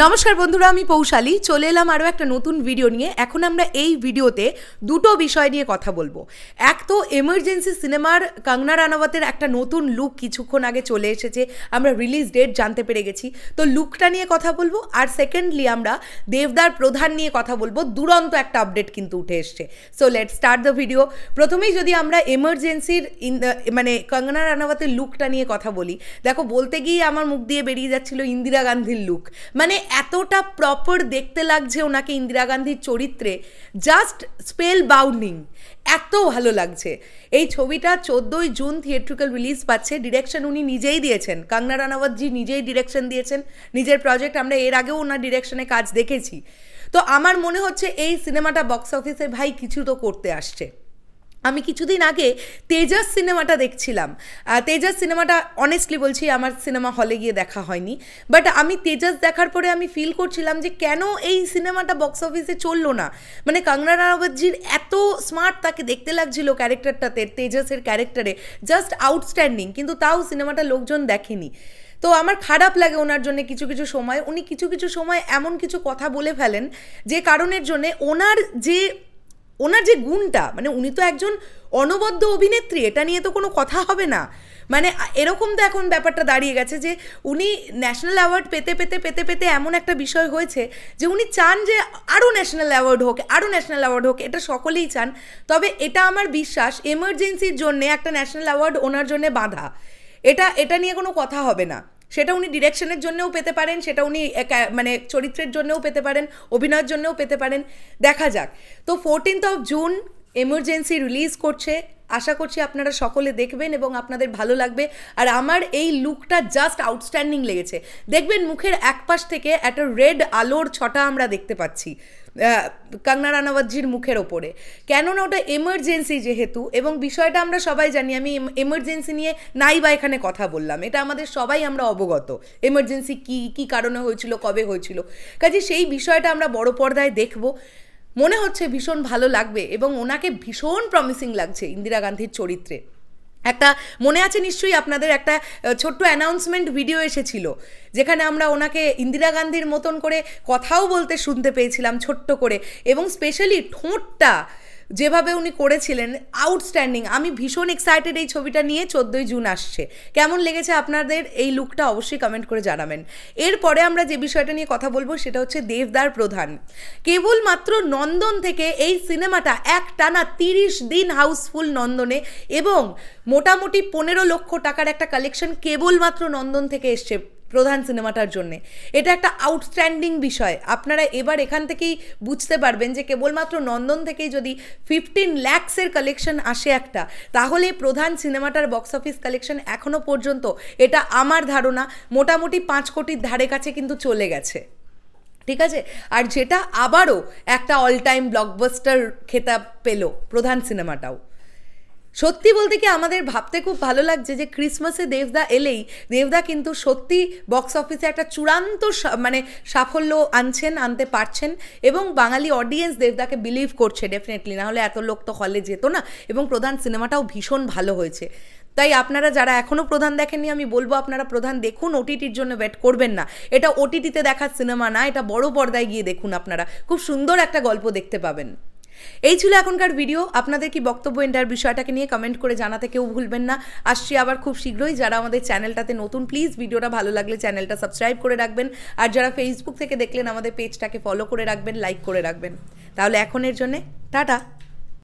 নমস্কার বন্ধুরা আমি পৌশালী চলে এলাম আরও একটা নতুন ভিডিও নিয়ে এখন আমরা এই ভিডিওতে দুটো বিষয় নিয়ে কথা বলবো এক তো এমার্জেন্সি সিনেমার কাঙ্গনা রানাওয়াতের একটা নতুন লুক কিছুক্ষণ আগে চলে এসেছে আমরা রিলিজ ডেট জানতে পেরে গেছি তো লুকটা নিয়ে কথা বলবো আর সেকেন্ডলি আমরা দেবদার প্রধান নিয়ে কথা বলবো দুরন্ত একটা আপডেট কিন্তু উঠে এসছে so let start the video প্রথমেই যদি আমরা এমার্জেন্সির ইন মানে কাঙ্গনা রানাওয়াতের লুকটা নিয়ে কথা বলি দেখো বলতে গিয়ে আমার মুখ দিয়ে বেরিয়ে যাচ্ছিল ইন্দিরা গান্ধীর লুক মানে এতটা প্রপার দেখতে লাগছে ওনাকে ইন্দিরা গান্ধীর চরিত্রে জাস্ট স্পেল বাউন্ডিং এত ভালো লাগছে এই ছবিটা চোদ্দোই জুন থিয়েট্রিক্যাল রিলিজ পাচ্ছে ডিরেকশন উনি নিজেই দিয়েছেন কাঙ্গনা রানাওয়াতজি নিজেই ডিরেকশন দিয়েছেন নিজের প্রজেক্ট আমরা এর আগেও ওনার ডিরেকশনে কাজ দেখেছি তো আমার মনে হচ্ছে এই সিনেমাটা বক্স অফিসে ভাই কিছু তো করতে আসছে আমি কিছুদিন আগে তেজাস সিনেমাটা দেখছিলাম তেজাস সিনেমাটা অনেস্টলি বলছি আমার সিনেমা হলে গিয়ে দেখা হয়নি বাট আমি তেজাস দেখার পরে আমি ফিল করছিলাম যে কেন এই সিনেমাটা বক্স অফিসে চললো না মানে কাঙ্গনা রানাবতজির এত স্মার্ট তাকে দেখতে লাগছিল ক্যারেক্টারটাতে তেজাসের ক্যারেক্টারে জাস্ট আউটস্ট্যান্ডিং কিন্তু তাও সিনেমাটা লোকজন দেখেনি তো আমার খারাপ লাগে ওনার জন্য কিছু কিছু সময় উনি কিছু কিছু সময় এমন কিছু কথা বলে ফেলেন যে কারণের জন্যে ওনার যে ওনার যে গুণটা মানে উনি তো একজন অনবদ্য অভিনেত্রী এটা নিয়ে তো কোনো কথা হবে না মানে এরকম তো এখন ব্যাপারটা দাঁড়িয়ে গেছে যে উনি ন্যাশনাল অ্যাওয়ার্ড পেতে পেতে পেতে পেতে এমন একটা বিষয় হয়েছে যে উনি চান যে আরও ন্যাশনাল অ্যাওয়ার্ড হোক আরও ন্যাশনাল অ্যাওয়ার্ড হোক এটা সকলেই চান তবে এটা আমার বিশ্বাস এমার্জেন্সির জন্যে একটা ন্যাশনাল অ্যাওয়ার্ড ওনার জন্যে বাঁধা এটা এটা নিয়ে কোনো কথা হবে না সেটা উনি ডিরেকশনের জন্যও পেতে পারেন সেটা উনি মানে চরিত্রের জন্যও পেতে পারেন অভিনয়ের জন্যও পেতে পারেন দেখা যাক তো fourteenth of June Emergency release করছে আশা করছি আপনারা সকলে দেখবেন এবং আপনাদের ভালো লাগবে আর আমার এই লুকটা জাস্ট আউটস্ট্যান্ডিং লেগেছে দেখবেন মুখের এক পাশ থেকে একটা রেড আলোর ছটা আমরা দেখতে পাচ্ছি কাঙ্গনা রানাওয়াতজির মুখের ওপরে কেননা ওটা এমার্জেন্সি যেহেতু এবং বিষয়টা আমরা সবাই জানি আমি এমার্জেন্সি নিয়ে নাই বা এখানে কথা বললাম এটা আমাদের সবাই আমরা অবগত এমার্জেন্সি কি কি কারণে হয়েছিল কবে হয়েছিল কাজে সেই বিষয়টা আমরা বড় পর্দায় দেখব মনে হচ্ছে ভীষণ ভালো লাগবে এবং ওনাকে ভীষণ প্রমিসিং লাগছে ইন্দিরা গান্ধীর চরিত্রে একটা মনে আছে নিশ্চয়ই আপনাদের একটা ছোট্ট অ্যানাউন্সমেন্ট ভিডিও এসেছিল যেখানে আমরা ওনাকে ইন্দিরা গান্ধীর মতন করে কথাও বলতে শুনতে পেয়েছিলাম ছোট্ট করে এবং স্পেশালি ঠোঁটটা যেভাবে উনি করেছিলেন আউটস্ট্যান্ডিং আমি ভীষণ এক্সাইটেড এই ছবিটা নিয়ে চোদ্দোই জুন আসছে কেমন লেগেছে আপনাদের এই লুকটা অবশ্যই কমেন্ট করে জানাবেন এরপরে আমরা যে বিষয়টা নিয়ে কথা বলবো সেটা হচ্ছে দেবদার প্রধান কেবলমাত্র নন্দন থেকে এই সিনেমাটা এক টানা তিরিশ দিন হাউসফুল নন্দনে এবং মোটামুটি পনেরো লক্ষ টাকার একটা কালেকশন কেবলমাত্র নন্দন থেকে এসছে প্রধান সিনেমাটার জন্যে এটা একটা আউটস্ট্যান্ডিং বিষয় আপনারা এবার এখান থেকেই বুঝতে পারবেন যে কেবলমাত্র নন্দন থেকেই যদি ফিফটিন ল্যাক্সের কালেকশন আসে একটা তাহলে প্রধান সিনেমাটার বক্স অফিস কালেকশন এখনও পর্যন্ত এটা আমার ধারণা মোটামুটি পাঁচ কোটির ধারে কাছে কিন্তু চলে গেছে ঠিক আছে আর যেটা আবারও একটা অল টাইম ব্লকবাস্টার খেতাব পেল প্রধান সিনেমাটাও সত্যি বলতে কি আমাদের ভাবতে খুব ভালো লাগছে যে ক্রিসমাসে দেবদা এলেই দেবদা কিন্তু সত্যি বক্স অফিসে একটা চূড়ান্ত মানে সাফল্য আনছেন আনতে পারছেন এবং বাঙালি অডিয়েন্স দেবদাকে বিলিভ করছে ডেফিনেটলি নাহলে এত লোক তো হলে যেত না এবং প্রধান সিনেমাটাও ভীষণ ভালো হয়েছে তাই আপনারা যারা এখনও প্রধান দেখেননি আমি বলবো আপনারা প্রধান দেখুন ওটিটির জন্য ওয়েট করবেন না এটা ওটিটিতে দেখার সিনেমা না এটা বড় পর্দায় গিয়ে দেখুন আপনারা খুব সুন্দর একটা গল্প দেখতে পাবেন এই ছিল এখনকার ভিডিও আপনাদের কি বক্তব্য এন্টার বিষয়টাকে নিয়ে কমেন্ট করে জানাতে কেউ ভুলবেন না আসছি আবার খুব শীঘ্রই যারা আমাদের চ্যানেলটাতে নতুন প্লিজ ভিডিওটা ভালো লাগলে চ্যানেলটা সাবস্ক্রাইব করে রাখবেন আর যারা ফেসবুক থেকে দেখলেন আমাদের পেজটাকে ফলো করে রাখবেন লাইক করে রাখবেন তাহলে এখনের জন্যে টাটা